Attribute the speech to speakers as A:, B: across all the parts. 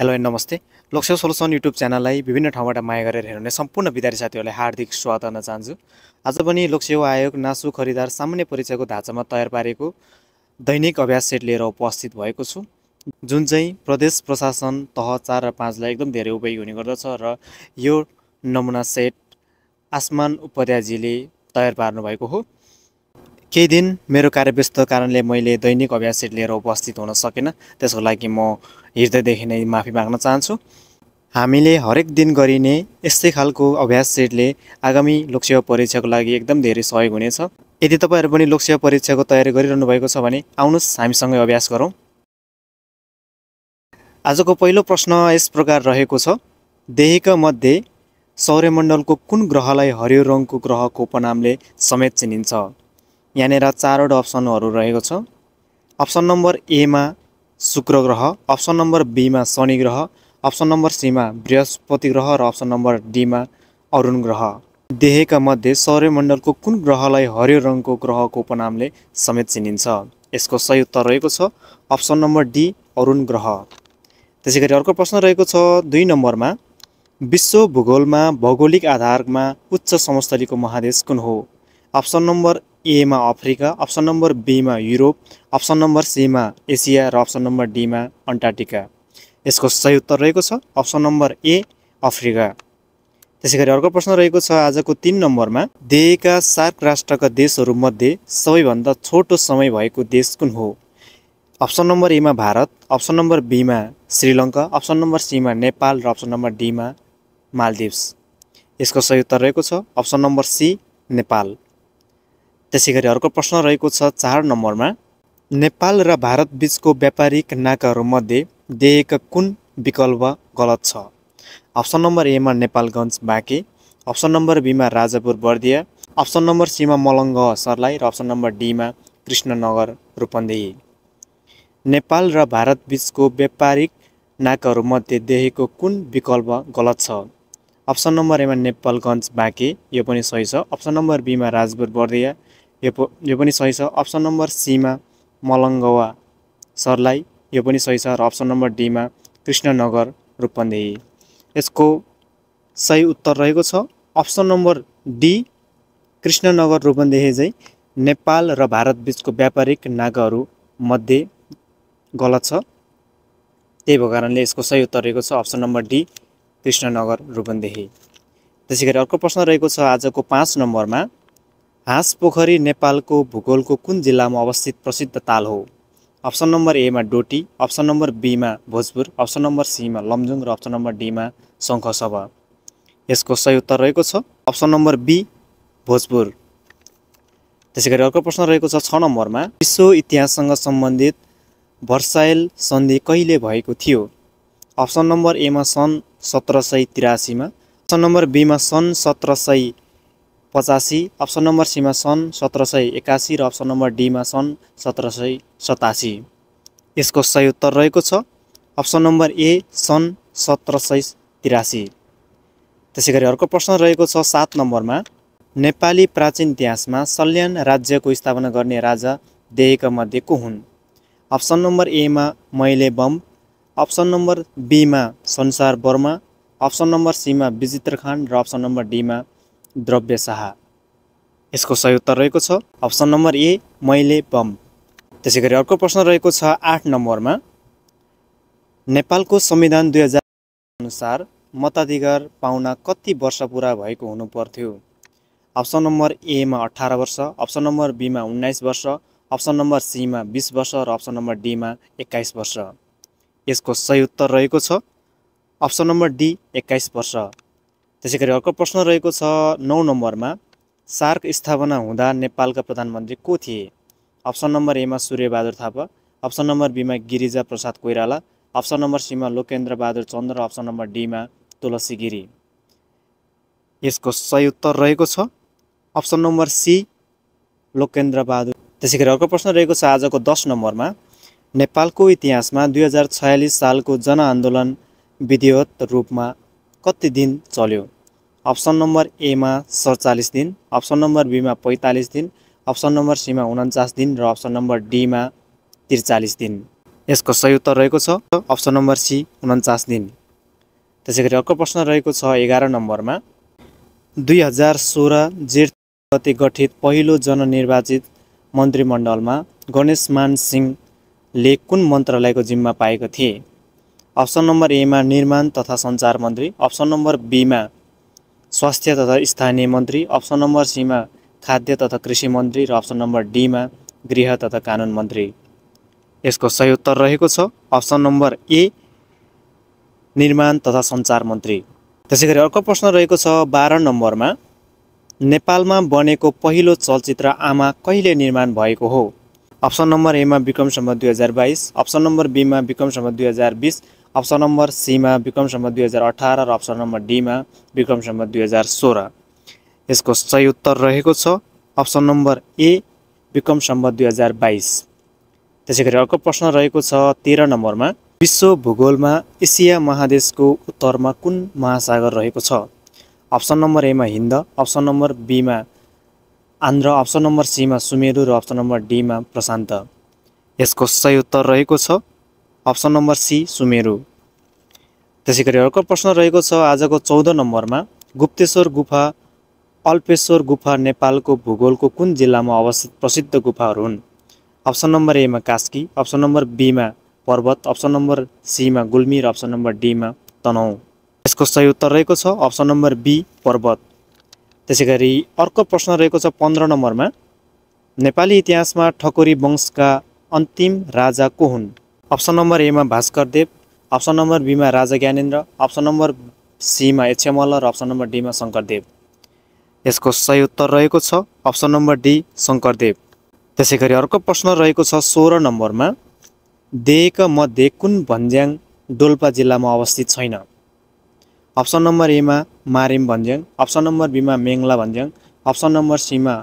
A: hello and नमस्ते Lok Sewa solution YouTube च्यानललाई विभिन्न ठाउँबाट माया गरेर हेर्ने सम्पूर्ण विद्यार्थी साथीहरूलाई हार्दिक स्वागत गर्न चाहन्छु आज पनि लोकसेवा आयोग नासु खरिदार सामान्य परीक्षाको ढाँचामा तयार पारेको दैनिक अभ्यास सेट लिएर उपस्थित भएको छु जुन चाहिँ प्रदेश प्रशासन तह चार र पाँचलाई एकदम धेरै उपयोगी हुने गर्दछ र यो नमुना सेट आसमान उपाध्यायजीले तयार पार्नुभएको हो केही दिन मेरो कार्य कार्यव्यस्त कारणले मैले दैनिक अभ्यास सेट लिएर उपस्थित हुन सकेन त्यसको लागि म हृदयदेखि नै माफी माग्न चाहन्छु हामीले हरेक दिन गरिने यस्तै खालको अभ्यास सेटले आगामी लोकसेवा परीक्षाको लागि एकदम धेरै सहयोग हुनेछ यदि तपाईँहरू पनि लोकसेवा परीक्षाको तयारी गरिरहनु भएको छ भने आउनुहोस् हामीसँगै अभ्यास गरौँ आजको पहिलो प्रश्न यस प्रकार रहेको छ देहीका मध्ये सौर्यमण्डलको कुन ग्रहलाई हरियो रङको ग्रहको उपनामले समेत चिनिन्छ यहाँनिर चारवटा अप्सनहरू रहेको छ अप्सन नम्बर एमा शुक्र ग्रह अप्सन नम्बर बीमा शनि ग्रह अप्सन नम्बर सीमा बृहस्पति ग्रह र अप्सन नम्बर डीमा अरुण ग्रह देहका मध्ये सौर्यमण्डलको कुन ग्रहलाई हरियो रङको ग्रहको उपनामले समेत चिनिन्छ यसको सही उत्तर रहेको छ अप्सन नम्बर डी अरुण ग्रह त्यसै गरी अर्को प्रश्न रहेको छ दुई नम्बरमा विश्व भूगोलमा भौगोलिक आधारमा उच्च समस्थलीको महादेश कुन हो अप्सन नम्बर एमा अफ्रिका अप्सन नम्बर बीमा युरोप अप्सन नम्बर सीमा एसिया र अप्सन नम्बर डीमा अन्टार्टिका यसको सही उत्तर रहेको छ अप्सन नम्बर ए अफ्रिका त्यसै गरी अर्को प्रश्न रहेको छ आजको तिन नम्बरमा दिएका सार्क राष्ट्रका देशहरूमध्ये सबैभन्दा छोटो समय भएको देश कुन हो अप्सन नम्बर एमा भारत अप्सन नम्बर बीमा श्रीलङ्का अप्सन नम्बर सीमा नेपाल र अप्सन नम्बर डीमा मालदिप्स यसको सही उत्तर रहेको छ अप्सन नम्बर सी नेपाल त्यसै गरी अर्को प्रश्न रहेको छ चार नम्बरमा नेपाल र भारत बिचको व्यापारिक नाकाहरूमध्ये देखेका कुन विकल्प गलत छ अप्सन नम्बर एमा नेपालगञ्ज बाँके अप्सन नम्बर बीमा राजापुर बर्दिया अप्सन नम्बर सीमा मलङ्ग सर्लाई र अप्सन नम्बर डीमा कृष्णनगर रूपन्देही नेपाल र भारत बिचको व्यापारिक नाकाहरूमध्ये देखेको कुन विकल्प गलत छ अप्सन नम्बर एमा नेपालगञ्ज बाँके यो पनि सही छ अप्सन नम्बर बीमा राजपुर बर्दिया यो पो यो पनि सही छ अप्सन नम्बर सीमा मलङ्गवा सरलाई यो पनि सही छ र अप्सन नम्बर डीमा कृष्णनगर रूपन्देही यसको सही उत्तर रहेको छ option number D Krishnanagar Rupandehi चाहिँ नेपाल र भारतबिचको व्यापारिक नाकाहरू मध्ये गलत छ त्यही भएको कारणले यसको सही उत्तर रहेको छ option number D Krishnanagar Rupandehi त्यसै गरी अर्को प्रश्न रहेको छ आजको पाँच नम्बरमा हाँसपोखरी नेपालको भूगोलको कुन जिल्लामा अवस्थित प्रसिद्ध ताल हो अप्सन नम्बर एमा डोटी अप्सन नम्बर बीमा भोजपुर अप्सन नम्बर सीमा लमजुङ र अप्सन नम्बर डीमा शङ्खसभा यसको सही उत्तर रहेको छ अप्सन नम्बर बी भोजपुर त्यसै गरी अर्को प्रश्न रहेको छ छ नम्बरमा विश्व इतिहाससँग सम्बन्धित वर्षायल सन्धि कहिले भएको थियो अप्सन नम्बर एमा सन् सत्र सय तिरासीमा अप्सन नम्बर बीमा सन् सत्र सय पचासी अप्सन नम्बर सीमा सन् सत्र सय एकासी र अप्सन नम्बर डीमा सन् सत्र सय सतासी यसको सही उत्तर रहेको छ अप्सन नम्बर ए सन् सत्र सय तिरासी त्यसै गरी अर्को प्रश्न रहेको छ सात नम्बरमा नेपाली प्राचीन इतिहासमा सल्यान राज्यको स्थापना गर्ने राजा देहका मध्ये को हुन् अप्सन नम्बर एमा मैले बम अप्सन नम्बर बीमा संसार वर्मा अप्सन नम्बर सीमा विचित्र खान र अप्सन नम्बर डीमा द्रव्य शाह यसको सही उत्तर रहेको छ अप्सन नम्बर ए मैले बम त्यसै गरी अर्को प्रश्न रहेको छ आठ नम्बरमा नेपालको संविधान दुई हजार अनुसार मताधिकार पाउन कति वर्ष पुरा भएको हुनुपर्थ्यो अप्सन नम्बर एमा अठार वर्ष अप्सन नम्बर बीमा उन्नाइस वर्ष अप्सन नम्बर सीमा बिस वर्ष र अप्सन नम्बर डीमा एक्काइस वर्ष यसको सही उत्तर रहेको छ अप्सन नम्बर डी एक्काइस वर्ष त्यसै गरी अर्को प्रश्न रहेको छ नौ नम्बरमा सार्क स्थापना हुँदा नेपालका प्रधानमन्त्री को थिए अप्सन नम्बर एमा सूर्यबहादुर थापा अप्सन नम्बर बीमा गिरिजा प्रसाद कोइराला अप्सन नम्बर सीमा लोकेन्द्रबहादुर बहादुर र अप्सन नम्बर डीमा तुलसी गिरी यसको सही उत्तर रहेको छ अप्सन नम्बर सी लोकेन्द्रबहादुर त्यसै गरी अर्को प्रश्न रहेको छ आजको दस नम्बरमा नेपालको इतिहासमा दुई हजार छयालिस सालको जनआन्दोलन विधिवत रूपमा कति दिन चल्यो अप्सन नम्बर एमा सडचालिस दिन अप्सन नम्बर बीमा पैँतालिस दिन अप्सन नम्बर सीमा उन्चास दिन र अप्सन नम्बर डीमा त्रिचालिस दिन यसको सही उत्तर रहेको छ अप्सन नम्बर सी उन्चास दिन त्यसै गरी अर्को प्रश्न रहेको छ एघार नम्बरमा दुई हजार सोह्र जेठ गति गठित पहिलो जननिर्वाचित मन्त्रीमण्डलमा गणेश मान सिंहले कुन मन्त्रालयको जिम्मा पाएको थिए अप्सन नम्बर एमा निर्माण तथा सञ्चार मन्त्री अप्सन नम्बर बीमा स्वास्थ्य तथा स्थानीय मन्त्री अप्सन नम्बर सीमा खाद्य तथा कृषि मन्त्री र अप्सन नम्बर डीमा गृह तथा कानुन मन्त्री यसको सही उत्तर रहेको छ अप्सन नम्बर ए निर्माण तथा सञ्चार मन्त्री त्यसै गरी अर्को प्रश्न रहेको छ बाह्र नम्बरमा नेपालमा बनेको पहिलो चलचित्र आमा कहिले निर्माण भएको हो अप्सन नम्बर एमा विक्रमसम्म दुई हजार बाइस अप्सन नम्बर बीमा विक्रमसम्म दुई हजार बिस अप्सन नम्बर सीमा विक्रम सम्म दुई हजार अठार र अप्सन नम्बर डीमा विक्रम सम्म दुई हजार सोह्र यसको सही उत्तर रहेको छ अप्सन नम्बर ए विक्रम सम्म दुई हजार बाइस त्यसै गरी अर्को प्रश्न रहेको छ तेह्र नम्बरमा विश्व भूगोलमा एसिया महादेशको उत्तरमा कुन महासागर रहेको छ अप्सन नम्बर एमा हिन्द अप्सन नम्बर बीमा आन्ध्र अप्सन नम्बर सीमा सुमेरु र अप्सन नम्बर डीमा प्रशान्त यसको सही उत्तर रहेको छ अप्सन नम्बर सी सुमेरु त्यसै गरी अर्को प्रश्न रहेको छ आजको चौध नम्बरमा गुप्तेश्वर गुफा अल्पेश्वर गुफा नेपालको भूगोलको कुन जिल्लामा अवस्थित प्रसिद्ध गुफाहरू हुन् अप्सन नम्बर एमा कास्की अप्सन नम्बर बीमा पर्वत अप्सन नम्बर सीमा गुल्मी र अप्सन नम्बर डीमा तनहुँ यसको सही उत्तर रहेको छ अप्सन नम्बर बी पर्वत त्यसै गरी अर्को प्रश्न रहेको छ पन्ध्र नम्बरमा नेपाली इतिहासमा ठकुरी वंशका अन्तिम राजा को हुन् अप्सन नम्बर एमा भास्कर देव अप्सन नम्बर बीमा राजा ज्ञानेन्द्र अप्सन नम्बर सीमा एचएमल र अप्सन नम्बर डीमा शङ्करदेव यसको सही उत्तर रहेको छ अप्सन नम्बर डी शङ्करदेव त्यसै गरी अर्को प्रश्न रहेको छ सोह्र नम्बरमा देक मध्ये कुन भन्ज्याङ डोल्पा जिल्लामा अवस्थित छैन अप्सन नम्बर एमा मारिम भन्ज्याङ अप्सन नम्बर बीमा मेङ्ला भन्ज्याङ अप्सन नम्बर सीमा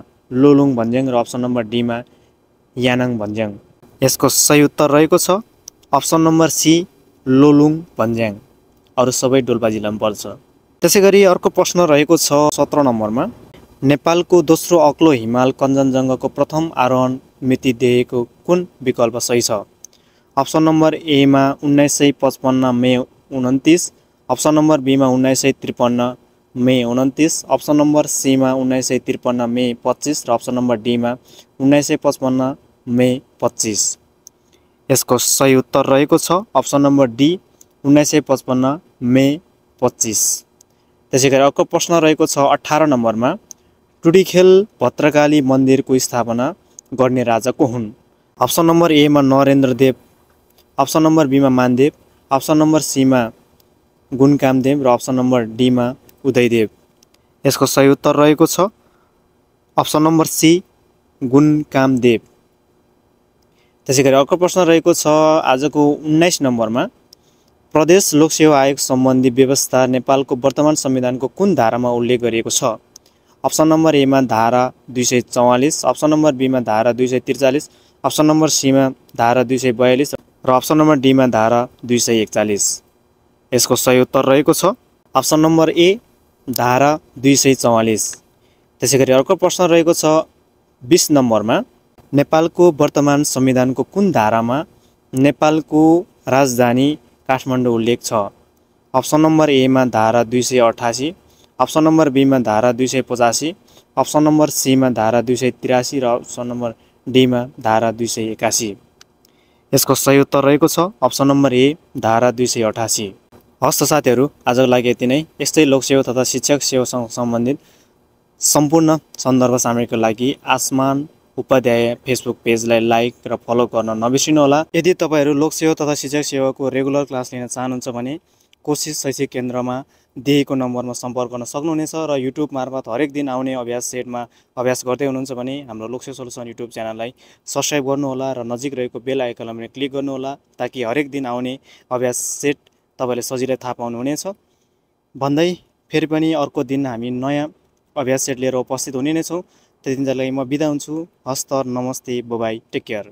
A: लोलुङ भन्ज्याङ र अप्सन नम्बर डीमा यानाङ भन्ज्याङ यसको सही उत्तर रहेको छ option number C Lolung Bhanjyang अरू सबै डोल्पा जिल्लामा पर्छ त्यसै गरी अर्को प्रश्न रहेको छ सत्र नम्बरमा नेपालको दोस्रो अग्लो हिमाल कञ्चनजङ्घाको प्रथम आरोहण मिति दिएको कुन विकल्प सही छ अप्सन नम्बर एमा उन्नाइस सय पचपन्न मे उन्तिस अप्सन नम्बर बीमा उन्नाइस सय त्रिपन्न मे उन्तिस अप्सन नम्बर सीमा उन्नाइस सय त्रिपन्न मे पच्चिस र अप्सन नम्बर डीमा उन्नाइस सय पचपन्न मे पच्चिस यसको सही उत्तर रहेको छ अप्सन नम्बर डी उन्नाइस सय पचपन्न मे पच्चिस त्यसै गरी अर्को प्रश्न रहेको छ अठार नम्बरमा टुडीखेल भद्रकाली मन्दिरको स्थापना गर्ने राजा को हुन् अप्सन नम्बर एमा देव अप्सन नम्बर बीमा मानदेव अप्सन नम्बर सीमा गुणकामदेव र अप्सन नम्बर डीमा उदयदेव यसको सही उत्तर रहेको छ अप्सन नम्बर सी गुणकामदेव त्यसै गरी अर्को प्रश्न रहेको छ आजको उन्नाइस नम्बरमा प्रदेश लोकसेवा आयोग सम्बन्धी व्यवस्था नेपालको वर्तमान संविधानको कुन धारामा उल्लेख गरिएको छ अप्सन नम्बर एमा धारा दुई सय चौवालिस अप्सन नम्बर बीमा धारा दुई सय त्रिचालिस अप्सन नम्बर सीमा धारा दुई सय बयालिस र अप्सन नम्बर डीमा धारा दुई सय एकचालिस यसको सही उत्तर रहेको छ अप्सन नम्बर ए धारा दुई सय चौवालिस त्यसै गरी अर्को प्रश्न रहेको छ बिस नम्बरमा नेपालको वर्तमान संविधानको कुन धारामा नेपालको राजधानी काठमाडौँ उल्लेख छ अप्सन नम्बर एमा धारा दुई सय अठासी अप्सन नम्बर बीमा धारा दुई सय पचासी अप्सन नम्बर सीमा धारा दुई सय त्रियासी र अप्सन नम्बर डीमा धारा दुई सय एकासी यसको सही उत्तर रहेको छ अप्सन नम्बर ए धारा दुई सय अठासी हस्त साथीहरू आजको लागि यति नै यस्तै लोकसेवा तथा शिक्षक सेवासँग सम्बन्धित सम्पूर्ण सन्दर्भ सामग्रीको लागि आसमान उपाध्याय फेसबुक पेजलाई लाइक र फलो गर्न नबिर्सिनुहोला यदि तपाईँहरू लोकसेवा तथा शिक्षक सेवाको रेगुलर क्लास लिन चाहनुहुन्छ भने कोसिस शैक्षिक केन्द्रमा दिएको नम्बरमा सम्पर्क गर्न सक्नुहुनेछ र युट्युब मार्फत हरेक दिन आउने अभ्यास सेटमा अभ्यास गर्दै हुनुहुन्छ भने हाम्रो लोकसेवा सोलुसन युट्युब च्यानललाई सब्सक्राइब गर्नुहोला र नजिक रहेको बेल आइकनलाई पनि क्लिक गर्नुहोला ताकि हरेक दिन आउने अभ्यास सेट तपाईँले सजिलै थाहा पाउनुहुनेछ भन्दै फेरि पनि अर्को दिन हामी नयाँ अभ्यास सेट लिएर उपस्थित हुने नै छौँ त्यति म बिदा हुन्छु हस्त नमस्ते बोबाई टेक केयर